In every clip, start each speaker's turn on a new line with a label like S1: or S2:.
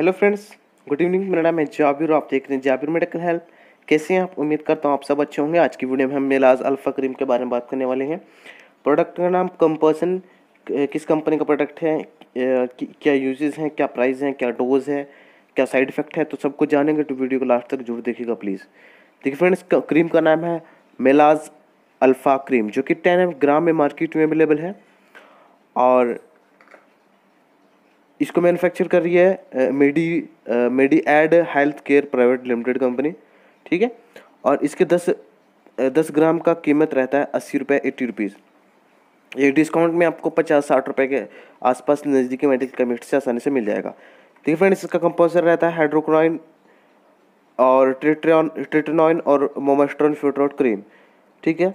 S1: hello friends good evening मेरा नाम है जाबिर आप देख रहे हैं जाबिर मेडिकल हेल्प कैसे हैं आप उम्मीद करता हूँ आप सब अच्छे होंगे आज की वीडियो में हम मेलाज अल्फ़ा क्रीम के बारे में बात करने वाले हैं प्रोडक्ट का नाम कंपर्सन किस कंपनी का प्रोडक्ट है क्या यूजेस हैं क्या प्राइस हैं क्या डोज है क्या साइड इफेक्ट है तो सब कुछ जानेंगे तो वीडियो को लास्ट तक जरूर देखिएगा प्लीज़ देखिए फ्रेंड्स क्रीम का नाम है मेलाज अल्फ़ा क्रीम जो कि टेन ग्राम में मार्केट में अवेलेबल है और इसको मैन्युफैक्चर कर रही है Medi Medi Aid Health Care Private Limited company ठीक है और इसके दस दस ग्राम का कीमत रहता है अस्सी रुपये एट्टी रुपीज़ ये डिस्काउंट में आपको पचास साठ रुपए के आसपास नज़दीकी मेडिकल केमिस्ट से आसानी से मिल जाएगा ठीक फ्रेंड्स इसका कंपोजर रहता है हाइड्रोक्राइन और ट्रिट्रॉन ट्रिटनॉइन और मोमेस्ट्रॉन फ्यूट्रोट क्रीम ठीक है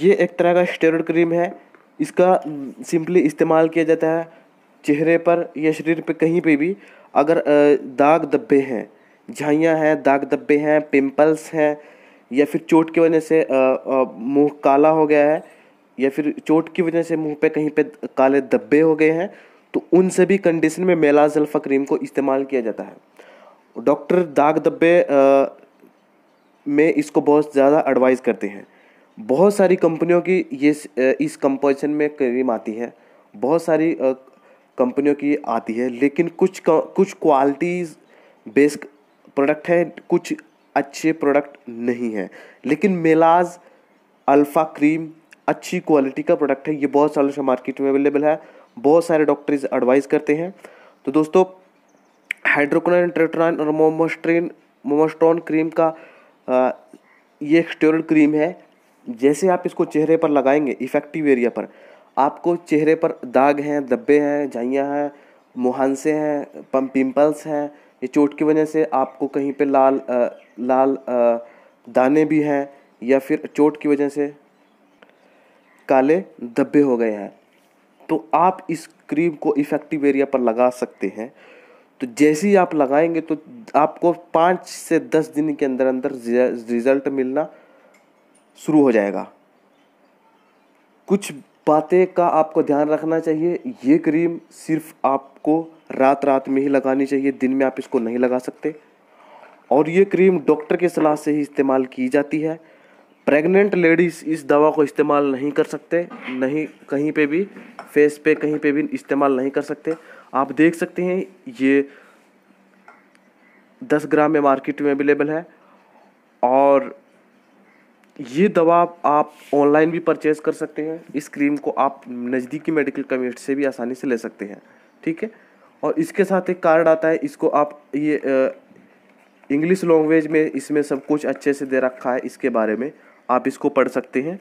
S1: ये एक तरह का स्टेरॉइड क्रीम है इसका सिंपली इस्तेमाल किया जाता है चेहरे पर या शरीर पर कहीं पर भी अगर दाग धब्बे हैं झाइयाँ हैं दाग धब्बे हैं पिंपल्स हैं या फिर चोट की वजह से मुंह काला हो गया है या फिर चोट की वजह से मुंह पे कहीं पे काले धब्बे हो गए हैं तो उन सभी कंडीशन में मेलाजल्फा क्रीम को इस्तेमाल किया जाता है डॉक्टर दाग धब्बे में इसको बहुत ज़्यादा एडवाइस करते हैं बहुत सारी कंपनियों की ये इस कंपोजिशन में क्रीम आती है बहुत सारी कंपनियों की आती है लेकिन कुछ कुछ क्वालिटीज़ बेस्ड प्रोडक्ट है कुछ अच्छे प्रोडक्ट नहीं है लेकिन मेलाज अल्फ़ा क्रीम अच्छी क्वालिटी का प्रोडक्ट है ये बहुत सालों से मार्केट में अवेलेबल है बहुत सारे डॉक्टर्स एडवाइस करते हैं तो दोस्तों हाइड्रोक्राइन ट्रेट्राइन और मोमोस्ट्रीन मोमोस्ट्रॉन क्रीम का आ, ये स्टोर क्रीम है जैसे आप इसको चेहरे पर लगाएंगे इफेक्टिव एरिया पर आपको चेहरे पर दाग हैं धब्बे हैं झाइयाँ हैं मुहांसे हैं पम पिम्पल्स हैं ये चोट की वजह से आपको कहीं पे लाल आ, लाल आ, दाने भी हैं या फिर चोट की वजह से काले धब्बे हो गए हैं तो आप इस क्रीम को इफेक्टिव एरिया पर लगा सकते हैं तो जैसे ही आप लगाएंगे तो आपको पाँच से दस दिन के अंदर अंदर रिजल्ट मिलना शुरू हो जाएगा कुछ बातें का आपको ध्यान रखना चाहिए ये क्रीम सिर्फ आपको रात रात में ही लगानी चाहिए दिन में आप इसको नहीं लगा सकते और ये क्रीम डॉक्टर की सलाह से ही इस्तेमाल की जाती है प्रेग्नेंट लेडीज़ इस दवा को इस्तेमाल नहीं कर सकते नहीं कहीं पे भी फेस पे कहीं पे भी इस्तेमाल नहीं कर सकते आप देख सकते हैं ये दस ग्राम में मार्केट में अवेलेबल है और ये दवा आप ऑनलाइन भी परचेज कर सकते हैं इस क्रीम को आप नज़दीकी मेडिकल कमिस्ट से भी आसानी से ले सकते हैं ठीक है और इसके साथ एक कार्ड आता है इसको आप ये इंग्लिश लैंग्वेज में इसमें सब कुछ अच्छे से दे रखा है इसके बारे में आप इसको पढ़ सकते हैं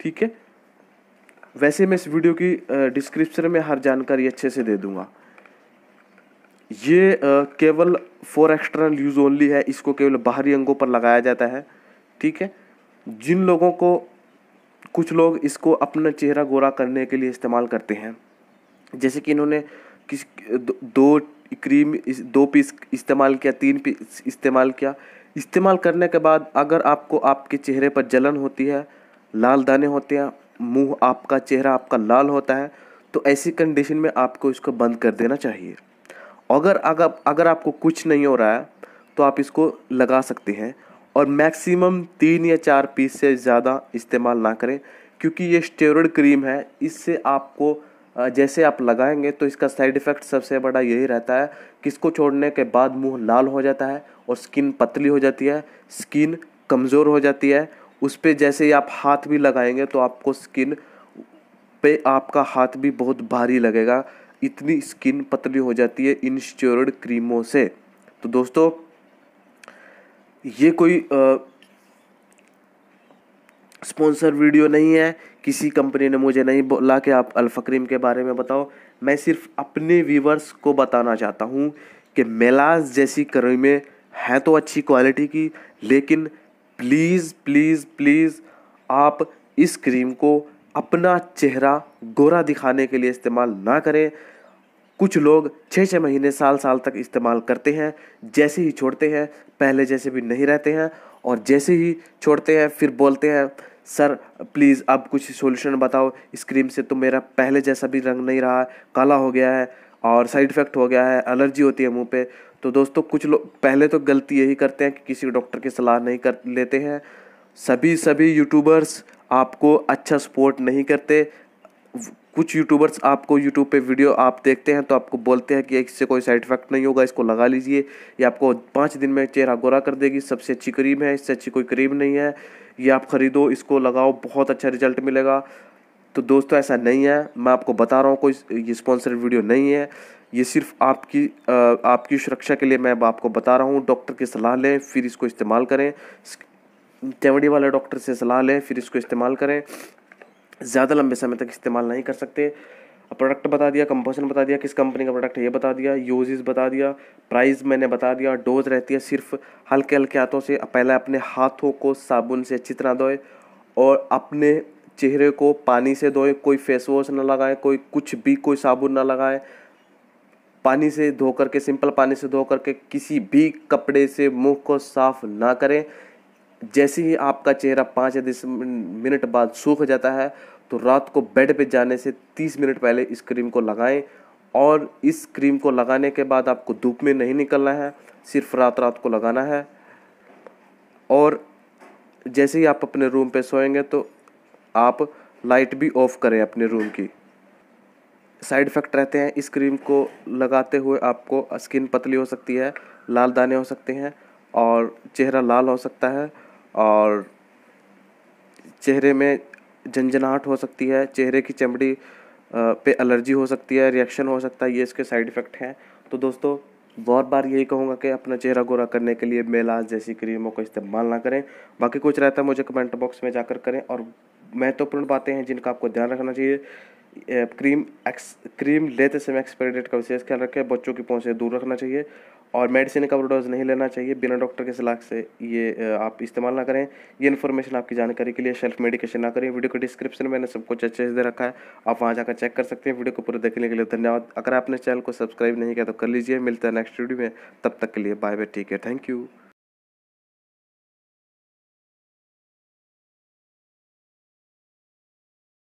S1: ठीक है वैसे मैं इस वीडियो की डिस्क्रिप्शन में हर जानकारी अच्छे से दे दूँगा ये केवल फॉर एक्सटर्नल यूज़ ओनली है इसको केवल बाहरी अंगों पर लगाया जाता है ठीक है जिन लोगों को कुछ लोग इसको अपना चेहरा गोरा करने के लिए इस्तेमाल करते हैं जैसे कि इन्होंने किस दो क्रीम दो पीस इस्तेमाल किया तीन पीस इस्तेमाल किया इस्तेमाल करने के बाद अगर आपको आपके चेहरे पर जलन होती है लाल दाने होते हैं मुंह आपका चेहरा आपका लाल होता है तो ऐसी कंडीशन में आपको इसको बंद कर देना चाहिए अगर अगर अगर आपको कुछ नहीं हो रहा है तो आप इसको लगा सकते हैं और मैक्सिमम तीन या चार पीस से ज़्यादा इस्तेमाल ना करें क्योंकि ये स्टेरॉयड क्रीम है इससे आपको जैसे आप लगाएंगे तो इसका साइड इफ़ेक्ट सबसे बड़ा यही रहता है कि इसको छोड़ने के बाद मुंह लाल हो जाता है और स्किन पतली हो जाती है स्किन कमज़ोर हो जाती है उस पर जैसे ही आप हाथ भी लगाएंगे तो आपको स्किन पे आपका हाथ भी बहुत भारी लगेगा इतनी स्किन पतली हो जाती है इन स्टेरॉयड क्रीमों से तो दोस्तों ये कोई स्पॉन्सर वीडियो नहीं है किसी कंपनी ने मुझे नहीं बोला कि आप अल्फ़ा क्रीम के बारे में बताओ मैं सिर्फ अपने व्यूवर्स को बताना चाहता हूँ कि मेलाज जैसी क्रीमें हैं तो अच्छी क्वालिटी की लेकिन प्लीज़ प्लीज़ प्लीज़ आप इस क्रीम को अपना चेहरा गोरा दिखाने के लिए इस्तेमाल ना करें कुछ लोग छः छः महीने साल साल तक इस्तेमाल करते हैं जैसे ही छोड़ते हैं पहले जैसे भी नहीं रहते हैं और जैसे ही छोड़ते हैं फिर बोलते हैं सर प्लीज़ अब कुछ सॉल्यूशन बताओ इस क्रीम से तो मेरा पहले जैसा भी रंग नहीं रहा काला हो गया है और साइड इफ़ेक्ट हो गया है एलर्जी होती है मुंह पे तो दोस्तों कुछ लोग पहले तो गलती यही करते हैं कि किसी डॉक्टर की सलाह नहीं कर लेते हैं सभी सभी यूट्यूबर्स आपको अच्छा सपोर्ट नहीं करते कुछ यूट्यूबर्स आपको यूट्यूब पे वीडियो आप देखते हैं तो आपको बोलते हैं कि इससे कोई साइड इफेक्ट नहीं होगा इसको लगा लीजिए ये आपको पाँच दिन में चेहरा गोरा कर देगी सबसे अच्छी क्रीम है इससे अच्छी कोई क्रीम नहीं है ये आप ख़रीदो इसको लगाओ बहुत अच्छा रिजल्ट मिलेगा तो दोस्तों ऐसा नहीं है मैं आपको बता रहा हूँ कोई ये स्पॉन्सर वीडियो नहीं है ये सिर्फ आपकी आपकी सुरक्षा के लिए मैं आपको बता रहा हूँ डॉक्टर की सलाह लें फिर इसको इस्तेमाल करें चमड़ी वाले डॉक्टर से सलाह लें फिर इसको इस्तेमाल करें ज़्यादा लंबे समय तक इस्तेमाल नहीं कर सकते प्रोडक्ट बता दिया कंपोजन बता दिया किस कंपनी का प्रोडक्ट है ये बता दिया यूजेस बता दिया प्राइस मैंने बता दिया डोज रहती है सिर्फ हल्के हल्के हाथों से पहले अपने हाथों को साबुन से अच्छी तरह धोए और अपने चेहरे को पानी से धोए कोई फेस वॉश ना लगाए कोई कुछ भी कोई साबुन ना लगाए पानी से धो करके सिंपल पानी से धो करके किसी भी कपड़े से मुंह को साफ ना करें जैसे ही आपका चेहरा पाँच या दस मिनट बाद सूख जाता है तो रात को बेड पे जाने से तीस मिनट पहले इस क्रीम को लगाएं और इस क्रीम को लगाने के बाद आपको धूप में नहीं निकलना है सिर्फ रात रात को लगाना है और जैसे ही आप अपने रूम पे सोएंगे तो आप लाइट भी ऑफ करें अपने रूम की साइड इफ़ेक्ट रहते हैं इस क्रीम को लगाते हुए आपको स्किन पतली हो सकती है लाल दाने हो सकते हैं और चेहरा लाल हो सकता है और चेहरे में झंझनाहट हो सकती है चेहरे की चमड़ी पे एलर्जी हो सकती है रिएक्शन हो सकता है ये इसके साइड इफ़ेक्ट हैं तो दोस्तों बहुत बार यही कहूँगा कि अपना चेहरा गोरा करने के लिए मेलाज जैसी क्रीमों का इस्तेमाल ना करें बाकी कुछ रहता है मुझे कमेंट बॉक्स में जाकर करें और महत्वपूर्ण बातें हैं जिनका आपको ध्यान रखना चाहिए क्रीम एक्स क्रीम लेते समय एक्सपायरी डेट का विशेष ख्याल रखें बच्चों की पहुँच से दूर रखना चाहिए और मेडिसिन का डोज नहीं लेना चाहिए बिना डॉक्टर के सलाह से ये आप इस्तेमाल ना करें ये इन्फॉर्मेशन आपकी जानकारी के लिए शेल्फ मेडिकेशन ना करें वीडियो के डिस्क्रिप्शन में मैंने सब कुछ अच्छे से दे रखा है आप वहाँ जाकर चेक कर सकते हैं वीडियो को पूरा देखने के लिए धन्यवाद अगर आपने चैनल को सब्सक्राइब नहीं किया तो कर लीजिए मिलता है नेक्स्ट वीडियो में तब तक के लिए बाय बाय ठीक है थैंक यू